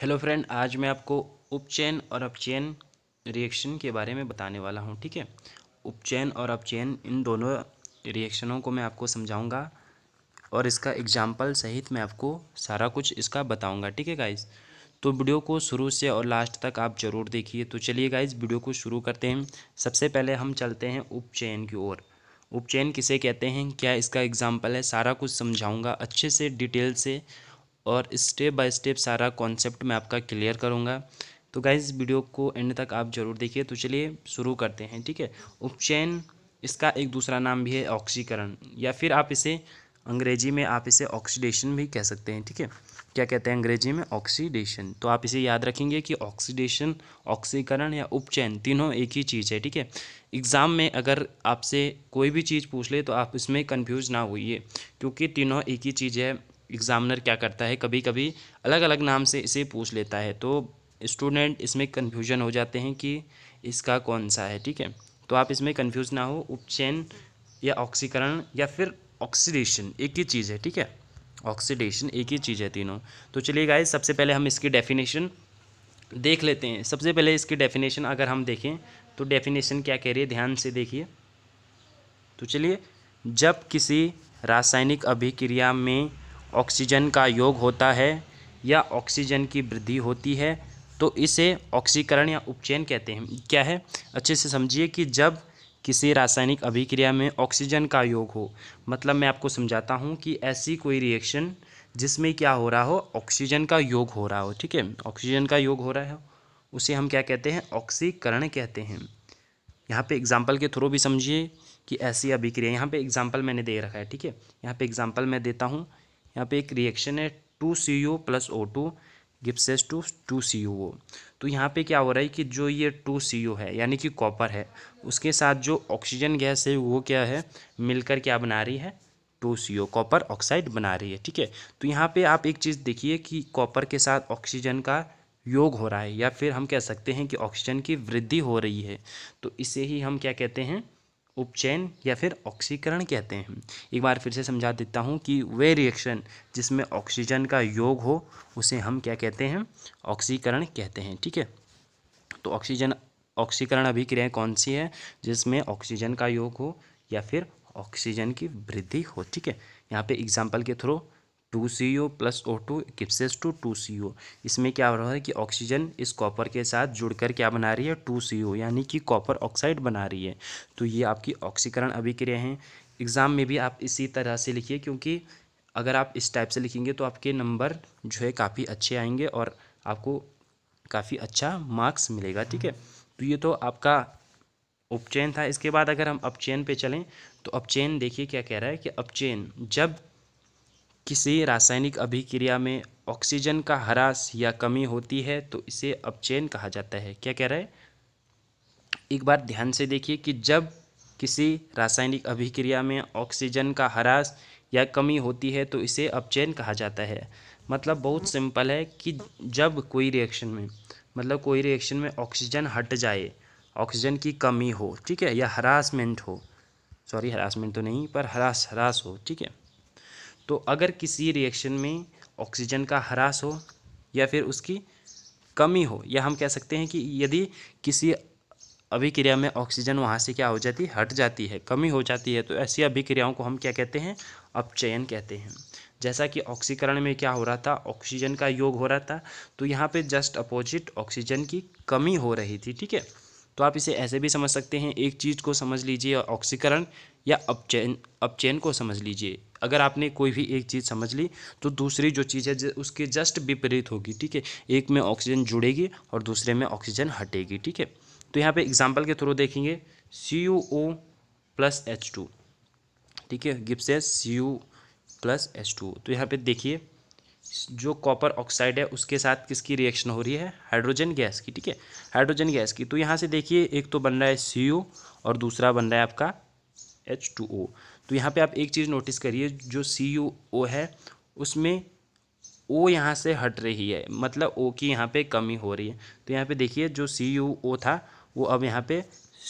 hello friend आज मैं आपको उपचैन और अपचैन रिएक्शन के बारे में बताने वाला हूँ ठीक है उपचैन और अपचैन इन दोनों रिएक्शनों को मैं आपको समझाऊँगा और इसका एग्जाम्पल सहित मैं आपको सारा कुछ इसका बताऊँगा ठीक है गाइज़ तो वीडियो को शुरू से और लास्ट तक आप ज़रूर देखिए तो चलिए गाइज़ वीडियो को शुरू करते हैं सबसे पहले हम चलते हैं उपचैन की ओर उपचैन किसे कहते हैं क्या इसका एग्ज़ाम्पल है सारा कुछ समझाऊँगा अच्छे से डिटेल से और स्टेप बाय स्टेप सारा कॉन्सेप्ट मैं आपका क्लियर करूँगा तो गाइज वीडियो को एंड तक आप ज़रूर देखिए तो चलिए शुरू करते हैं ठीक है उपचैन इसका एक दूसरा नाम भी है ऑक्सीकरण या फिर आप इसे अंग्रेजी में आप इसे ऑक्सीडेशन भी कह सकते हैं ठीक है क्या कहते हैं अंग्रेजी में ऑक्सीडेशन तो आप इसे याद रखेंगे कि ऑक्सीडेशन ऑक्सीकरण या उपचैन तीनों एक ही चीज़ है ठीक है एग्ज़ाम में अगर आपसे कोई भी चीज़ पूछ ले तो आप इसमें कन्फ्यूज ना होइए क्योंकि तीनों एक ही चीज़ है एग्ज़ामिनर क्या करता है कभी कभी अलग अलग नाम से इसे पूछ लेता है तो स्टूडेंट इसमें कन्फ्यूजन हो जाते हैं कि इसका कौन सा है ठीक है तो आप इसमें कन्फ्यूज़ ना हो उपचैन या ऑक्सीकरण या फिर ऑक्सीडेशन एक ही चीज़ है ठीक है ऑक्सीडेशन एक ही चीज़ है तीनों तो चलिए गाय सबसे पहले हम इसकी डेफिनेशन देख लेते हैं सबसे पहले इसकी डेफिनेशन अगर हम देखें तो डेफिनेशन क्या कह रही है ध्यान से देखिए तो चलिए जब किसी रासायनिक अभिक्रिया में ऑक्सीजन का योग होता है या ऑक्सीजन की वृद्धि होती है तो इसे ऑक्सीकरण या उपचयन कहते हैं क्या है अच्छे से समझिए कि जब किसी रासायनिक अभिक्रिया में ऑक्सीजन का योग हो मतलब मैं आपको समझाता हूँ कि ऐसी कोई रिएक्शन जिसमें क्या हो रहा हो ऑक्सीजन का योग हो रहा हो ठीक है ऑक्सीजन का योग हो रहा हो उसे हम क्या कहते हैं ऑक्सीकरण कहते हैं यहाँ पे एग्जाम्पल के थ्रू भी समझिए कि ऐसी अभिक्रिया यहाँ पे एग्जाम्पल मैंने दे रखा है ठीक है यहाँ पे एग्जाम्पल मैं देता हूँ यहाँ पे एक रिएक्शन है two C U plus O two gives two two C U O तो यहाँ पे क्या हो रहा है कि जो ये टू सी यू है यानी कि कॉपर है उसके साथ जो ऑक्सीजन गैस है वो क्या है मिलकर क्या बना रही है two C O copper oxide बना रही है ठीक है तो यहाँ पे आप एक चीज़ देखिए कि कॉपर के साथ ऑक्सीजन का योग हो रहा है या फिर हम कह सकते हैं कि ऑक्सीजन की वृद्धि हो रही है तो इसे ही हम क्या कहते हैं उपचयन या फिर ऑक्सीकरण कहते हैं एक बार फिर से समझा देता हूँ कि वे रिएक्शन जिसमें ऑक्सीजन का योग हो उसे हम क्या कहते हैं ऑक्सीकरण कहते हैं ठीक है तो ऑक्सीजन ऑक्सीकरण अभिक्रियाएँ कौन सी है जिसमें ऑक्सीजन का योग हो या फिर ऑक्सीजन की वृद्धि हो ठीक है यहाँ पे एग्जाम्पल के through two C O plus O two gives two two C O इसमें क्या हो रहा है कि ऑक्सीजन इस कॉपर के साथ जुड़कर क्या बना रही है टू सी ओ यानी कि कॉपर ऑक्साइड बना रही है तो ये आपकी ऑक्सीकरण अभिक्रिया है एग्ज़ाम में भी आप इसी तरह से लिखिए क्योंकि अगर आप इस टाइप से लिखेंगे तो आपके नंबर जो है काफ़ी अच्छे आएंगे और आपको काफ़ी अच्छा मार्क्स मिलेगा ठीक है तो ये तो आपका उपचैन था इसके बाद अगर हम अपचैन पे चलें तो अपचैन देखिए क्या कह रहा है कि अपचैन जब किसी रासायनिक अभिक्रिया में ऑक्सीजन का ह्रास या कमी होती है तो इसे अपचयन कहा जाता है क्या कह रहा है एक बार ध्यान से देखिए कि जब किसी रासायनिक अभिक्रिया में ऑक्सीजन का ह्रास या कमी होती है तो इसे अपचयन कहा जाता है मतलब बहुत सिंपल है कि जब कोई रिएक्शन में मतलब कोई रिएक्शन में ऑक्सीजन हट जाए ऑक्सीजन की कमी हो ठीक है या हरासमेंट हो सॉरी हरासमेंट तो नहीं पर हरास हरास हो ठीक है तो अगर किसी रिएक्शन में ऑक्सीजन का ह्रास हो या फिर उसकी कमी हो या हम कह सकते हैं कि यदि किसी अभिक्रिया में ऑक्सीजन वहाँ से क्या हो जाती है हट जाती है कमी हो जाती है तो ऐसी अभिक्रियाओं को हम क्या कहते हैं अपचयन कहते हैं जैसा कि ऑक्सीकरण में क्या हो रहा था ऑक्सीजन का योग हो रहा था तो यहाँ पे जस्ट अपोजिट ऑक्सीजन की कमी हो रही थी ठीक है तो आप इसे ऐसे भी समझ सकते हैं एक चीज़ को समझ लीजिए ऑक्सीकरण या अपचयन अपचयन को समझ लीजिए अगर आपने कोई भी एक चीज़ समझ ली तो दूसरी जो चीज़ है उसके जस्ट विपरीत होगी ठीक है एक में ऑक्सीजन जुड़ेगी और दूसरे में ऑक्सीजन हटेगी ठीक है तो यहाँ पे एग्जाम्पल के थ्रू देखेंगे C U O plus H two ठीक है गिप्स है C U plus H two तो यहाँ पे देखिए जो कॉपर ऑक्साइड है उसके साथ किसकी रिएक्शन हो रही है हाइड्रोजन गैस की ठीक है हाइड्रोजन गैस की तो यहाँ से देखिए एक तो बन रहा है सी और दूसरा बन रहा है आपका एच टू ओ तो यहाँ पे आप एक चीज़ नोटिस करिए जो सी यू ओ है उसमें ओ यहाँ से हट रही है मतलब ओ की यहाँ पे कमी हो रही है तो यहाँ पे देखिए जो सी यू ओ था वो अब यहाँ पे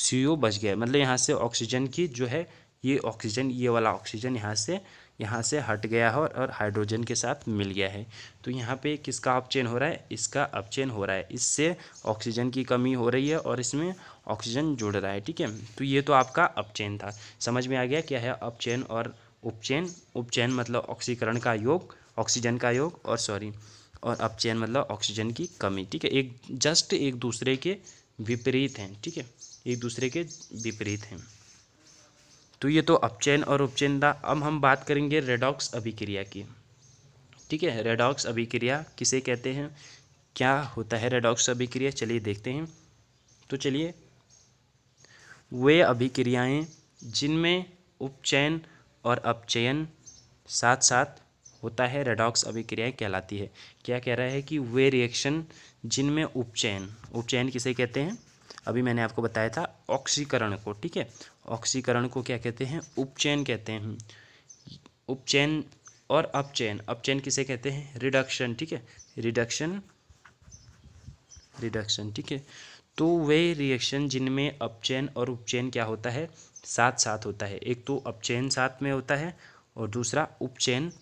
सी यू बच गया मतलब यहाँ से ऑक्सीजन की जो है ये ऑक्सीजन ये वाला ऑक्सीजन यहाँ से यहाँ से हट गया है और, हाइड्रोजन के साथ मिल गया है तो यहाँ पे किसका अपचेन हो रहा है इसका अपचेन हो रहा है इससे ऑक्सीजन की कमी हो रही है और इसमें ऑक्सीजन जुड़ रहा है ठीक है तो ये तो आपका अपचेन था समझ में आ गया क्या है अपचेन और उपचेन उपचैन मतलब ऑक्सीकरण का योग ऑक्सीजन का योग और सॉरी और अपचैन मतलब ऑक्सीजन की कमी ठीक है एक जस्ट एक दूसरे के विपरीत हैं ठीक है एक दूसरे के विपरीत हैं तो ये तो अपचैन और उपचैन था अब हम बात करेंगे रेडॉक्स अभिक्रिया की ठीक है रेडॉक्स अभिक्रिया किसे कहते हैं क्या होता है रेडॉक्स अभिक्रिया चलिए देखते हैं तो चलिए वे अभिक्रियाएं जिनमें उपचयन और अपचयन साथ साथ होता है रेडॉक्स अभिक्रियाएं कहलाती है क्या कह रहा है कि वे रिएक्शन जिनमें उपचयन उपचयन किसे कहते हैं अभी मैंने आपको बताया था ऑक्सीकरण को ठीक है ऑक्सीकरण को क्या कहते हैं उपचैन कहते हैं उपचैन और अपचैन अपचैन किसे कहते हैं रिडक्शन ठीक है रिडक्शन रिडक्शन ठीक है तो वे रिएक्शन जिनमें अपचैन और उपचैन क्या होता है साथ साथ होता है एक तो अपचैन साथ में होता है और दूसरा उपचैन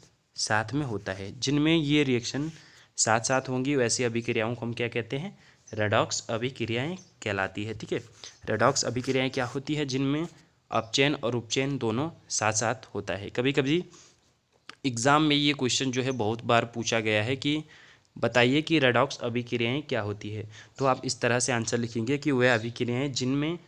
साथ में होता है जिनमें ये रिएक्शन साथ साथ होंगी वैसी अभिक्रियाओं को हम क्या कहते हैं रेडॉक्स अभिक्रियाएं कहलाती है ठीक है रेडॉक्स अभिक्रियाएं क्या होती है जिनमें अपचैन और उपचैन दोनों साथ साथ होता है कभी कभी एग्ज़ाम में ये क्वेश्चन जो है बहुत बार पूछा गया है कि बताइए कि रेडॉक्स अभिक्रियाएं क्या होती है तो आप इस तरह से आंसर लिखेंगे कि वह अभिक्रियाएँ जिनमें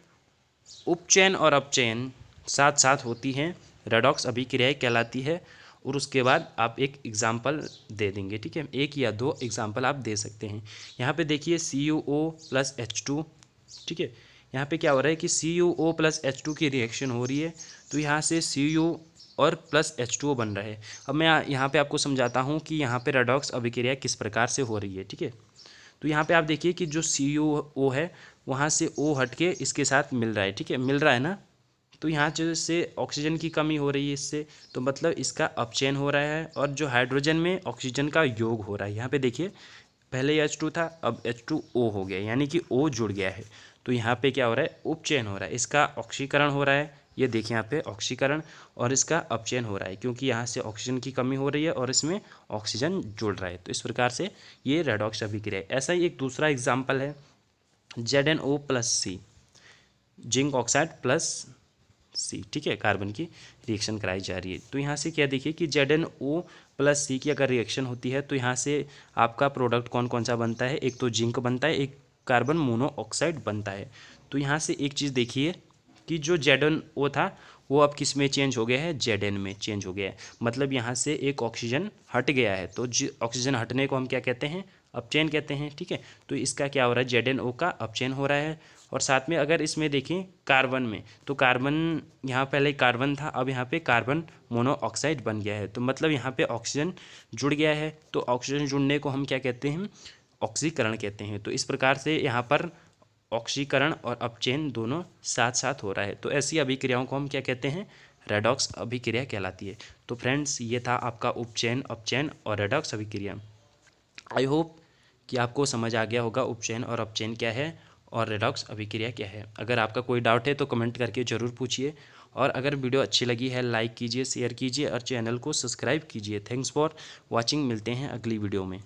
उपचैन और अपचैन साथ साथ होती हैं रेडॉक्स अभिक्रियाएँ कहलाती है और उसके बाद आप एक एग्ज़ाम्पल दे देंगे ठीक है एक या दो एग्ज़ाम्पल आप दे सकते हैं यहाँ पे देखिए C U O plus H two ठीक है यहाँ पे क्या हो रहा है कि C U O plus H two की रिएक्शन हो रही है तो यहाँ से सी यू और प्लस एच टू ओ बन रहा है अब मैं यहाँ पे आपको समझाता हूँ कि यहाँ पे रेडॉक्स अभिक्रिया किस प्रकार से हो रही है ठीक है तो यहाँ पर आप देखिए कि जो सी यू ओ है वहाँ से ओ हट के इसके साथ मिल रहा है ठीक है मिल रहा है ना तो यहाँ जो से ऑक्सीजन की कमी हो रही है इससे तो मतलब इसका अपचयन हो रहा है और जो हाइड्रोजन में ऑक्सीजन का योग हो रहा है यहाँ पे देखिए पहले एच टू था अब एच टू ओ हो गया यानी कि ओ जुड़ गया है तो यहाँ पे क्या हो रहा है उपचयन हो रहा है इसका ऑक्सीकरण हो रहा है ये देखिए यहाँ पे ऑक्सीकरण और इसका अपचयन हो रहा है क्योंकि यहाँ से ऑक्सीजन की कमी हो रही है और इसमें ऑक्सीजन जुड़ रहा है तो इस प्रकार से ये रेडॉक्स अभिक्रिया ऐसा ही एक दूसरा एग्जाम्पल है Z N O plus C zinc oxide plus C ठीक है कार्बन की रिएक्शन कराई जा रही है तो यहाँ से क्या देखिए कि Z N O plus C की अगर रिएक्शन होती है तो यहाँ से आपका प्रोडक्ट कौन कौन सा बनता है एक तो जिंक बनता है एक कार्बन मोनोऑक्साइड बनता है तो यहाँ से एक चीज़ देखिए कि जो जेड एन ओ था वो अब किस में चेंज हो गया है जेड एन में चेंज हो गया है मतलब यहाँ से एक ऑक्सीजन हट गया है तो ऑक्सीजन हटने को हम क्या कहते हैं अपचेन कहते हैं ठीक है तो इसका क्या हो रहा है जेड एन ओ का अपचेन हो रहा है और साथ में अगर इसमें देखें कार्बन में तो कार्बन यहाँ पहले कार्बन था अब यहाँ पे कार्बन मोनोऑक्साइड बन गया है तो मतलब यहाँ पे ऑक्सीजन जुड़ गया है तो ऑक्सीजन जुड़ने को हम क्या कहते हैं ऑक्सीकरण कहते हैं तो इस प्रकार से यहाँ पर ऑक्सीकरण और अपचयन दोनों साथ साथ हो रहा है तो ऐसी अभिक्रियाओं को हम क्या कहते हैं रेडॉक्स अभिक्रिया कहलाती है तो फ्रेंड्स ये था आपका उपचयन अपचयन और रेडॉक्स अभिक्रिया आई होप कि आपको समझ आ गया होगा उपचयन और अपचयन क्या है और रेडॉक्स अभिक्रिया क्या है अगर आपका कोई डाउट है तो कमेंट करके ज़रूर पूछिए और अगर वीडियो अच्छी लगी है लाइक कीजिए शेयर कीजिए और चैनल को सब्सक्राइब कीजिए थैंक्स फॉर वॉचिंग मिलते हैं अगली वीडियो में